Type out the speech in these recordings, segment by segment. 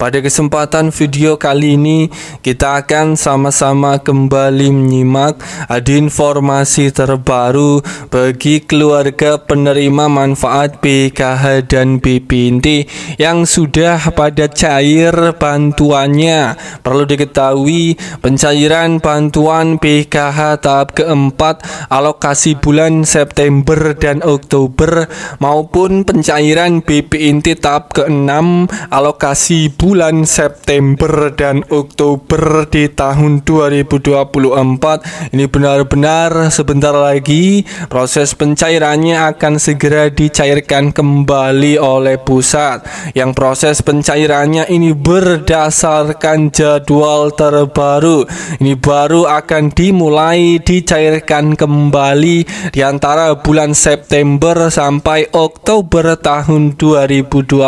Pada kesempatan video kali ini kita akan sama-sama kembali menyimak ada informasi terbaru bagi keluarga penerima manfaat PKH dan BPNT yang sudah pada cair bantuannya. Perlu diketahui pencairan bantuan PKH tahap keempat alokasi bulan September dan Oktober maupun pencairan BPNT tahap keenam alokasi bulan bulan September dan Oktober di tahun 2024 ini benar-benar sebentar lagi proses pencairannya akan segera dicairkan kembali oleh pusat yang proses pencairannya ini berdasarkan jadwal terbaru ini baru akan dimulai dicairkan kembali di antara bulan September sampai Oktober tahun 2024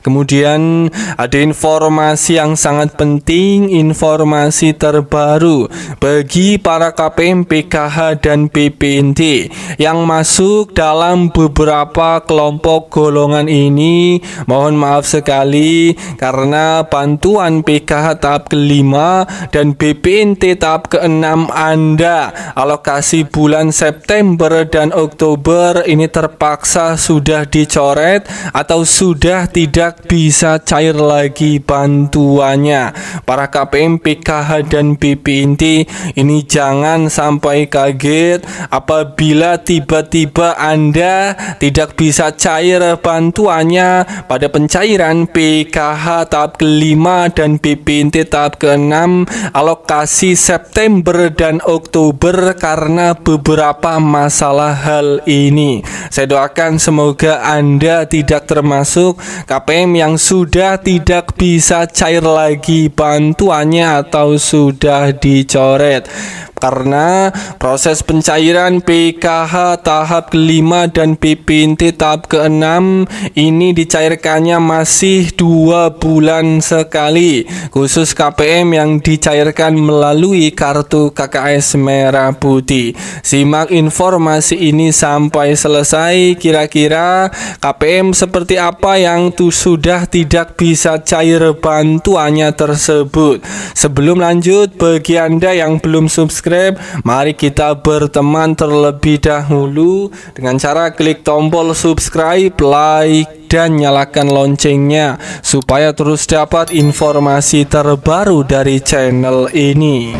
kemudian ada informasi yang sangat penting, informasi terbaru bagi para KPM PKH dan BPNT yang masuk dalam beberapa kelompok golongan ini. Mohon maaf sekali karena bantuan PKH tahap kelima dan BPNT tahap keenam Anda alokasi bulan September dan Oktober ini terpaksa sudah dicoret atau sudah tidak bisa cari cair lagi bantuannya. Para KPM, PKH, dan BPNT ini jangan sampai kaget apabila tiba-tiba Anda tidak bisa cair bantuannya pada pencairan PKH tahap kelima dan BPNT tahap keenam alokasi September dan Oktober karena beberapa masalah hal ini. Saya doakan semoga Anda tidak termasuk KPM yang sudah sudah tidak bisa cair lagi bantuannya atau sudah dicoret karena proses pencairan PKH tahap kelima dan PPNT tahap keenam ini dicairkannya masih dua bulan sekali khusus KPM yang dicairkan melalui kartu KKS merah putih simak informasi ini sampai selesai kira-kira KPM seperti apa yang tuh sudah tidak bisa cair bantuannya tersebut sebelum lanjut bagi anda yang belum subscribe subscribe Mari kita berteman terlebih dahulu Dengan cara klik tombol subscribe, like, dan nyalakan loncengnya supaya terus dapat informasi terbaru dari channel ini.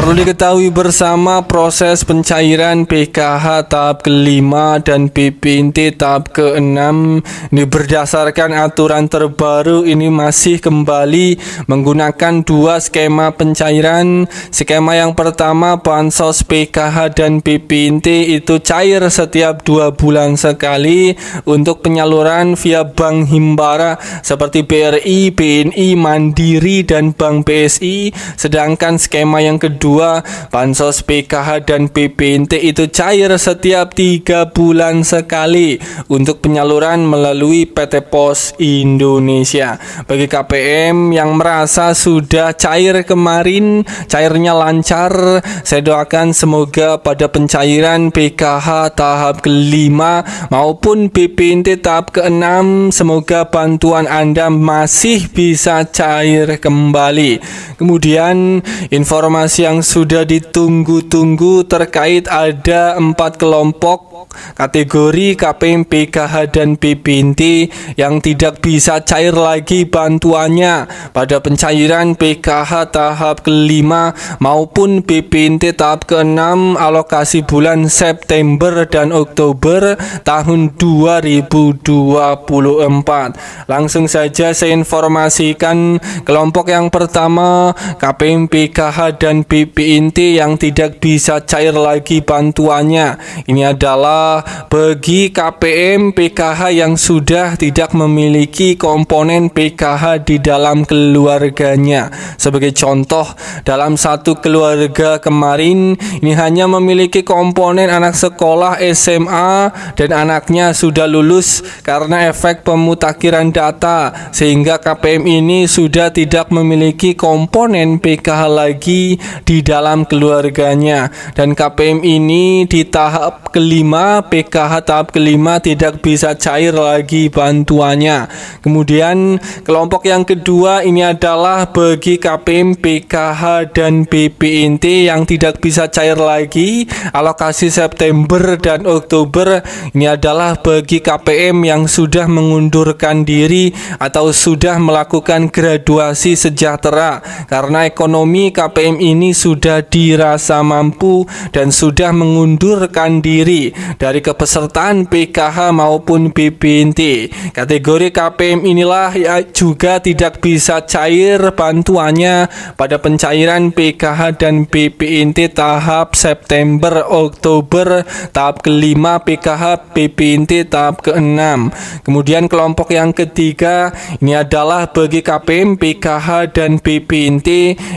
Perlu diketahui bersama proses pencairan PKH tahap kelima dan PPNT tahap keenam ini berdasarkan aturan terbaru ini masih kembali menggunakan dua skema pencairan. Skema yang pertama bansos PKH dan PPNT itu cair setiap dua bulan sekali untuk penyaluran via bank himbara seperti BRI, BNI, Mandiri dan Bank BSI. Sedangkan skema yang kedua 2 Bansos PKH dan PPNT itu cair setiap 3 bulan sekali untuk penyaluran melalui PT Pos Indonesia bagi KPM yang merasa sudah cair kemarin cairnya lancar saya doakan semoga pada pencairan PKH tahap kelima maupun PPNT tahap keenam semoga bantuan Anda masih bisa cair kembali kemudian informasi yang yang sudah ditunggu-tunggu terkait ada empat kelompok kategori KPM PKH dan PPNT yang tidak bisa cair lagi bantuannya pada pencairan PKH tahap kelima maupun PPNT tahap keenam alokasi bulan September dan Oktober tahun 2024 langsung saja saya informasikan kelompok yang pertama KPM PKH dan PPNT MVP inti yang tidak bisa cair lagi bantuannya. Ini adalah bagi KPM PKH yang sudah tidak memiliki komponen PKH di dalam keluarganya. Sebagai contoh, dalam satu keluarga kemarin ini hanya memiliki komponen anak sekolah SMA dan anaknya sudah lulus karena efek pemutakhiran data sehingga KPM ini sudah tidak memiliki komponen PKH lagi di dalam keluarganya dan KPM ini di tahap kelima PKH tahap kelima tidak bisa cair lagi bantuannya kemudian kelompok yang kedua ini adalah bagi KPM PKH dan BPNT yang tidak bisa cair lagi alokasi September dan Oktober ini adalah bagi KPM yang sudah mengundurkan diri atau sudah melakukan graduasi sejahtera karena ekonomi KPM ini sudah dirasa mampu dan sudah mengundurkan diri dari kepesertaan PKH maupun BPNT Kategori KPM inilah ya juga tidak bisa cair bantuannya pada pencairan PKH dan BPNT tahap September Oktober tahap kelima PKH BPNT tahap keenam. Kemudian kelompok yang ketiga ini adalah bagi KPM PKH dan BPNT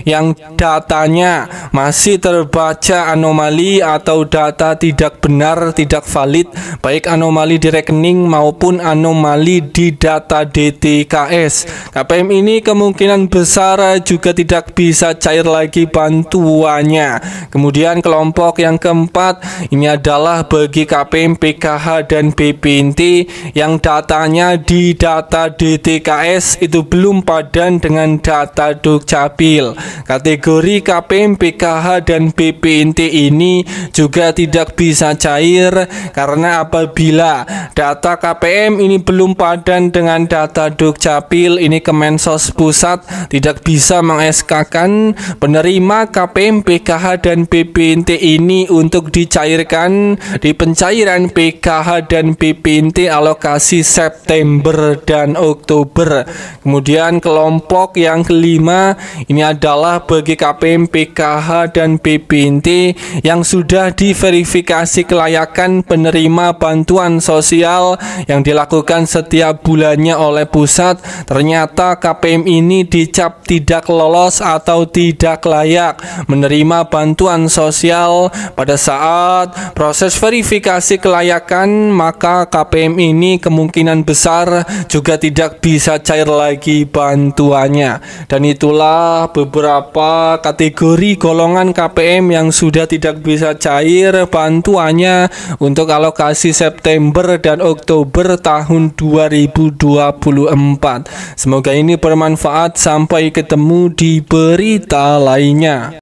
yang datanya masih terbaca anomali atau data tidak benar, tidak valid, baik anomali di rekening maupun anomali di data DTKS. KPM ini kemungkinan besar juga tidak bisa cair lagi bantuannya. Kemudian kelompok yang keempat ini adalah bagi KPM PKH dan BPNT yang datanya di data DTKS itu belum padan dengan data Dukcapil. Kategori KPM pkh dan BPNT ini juga tidak bisa cair karena apabila data KPM ini belum padan dengan data Dukcapil ini Kemensos Pusat tidak bisa mengesahkan penerima KPM, pkh dan BPNT ini untuk dicairkan di pencairan PKH dan BPNT alokasi September dan Oktober. Kemudian kelompok yang kelima ini adalah bagi KPM, PKH, PKH dan BPNT yang sudah diverifikasi kelayakan penerima bantuan sosial yang dilakukan setiap bulannya oleh pusat ternyata KPM ini dicap tidak lolos atau tidak layak menerima bantuan sosial pada saat proses verifikasi kelayakan maka KPM ini kemungkinan besar juga tidak bisa cair lagi bantuannya dan itulah beberapa kategori dari golongan KPM yang sudah tidak bisa cair bantuannya untuk alokasi September dan Oktober tahun 2024. Semoga ini bermanfaat sampai ketemu di berita lainnya.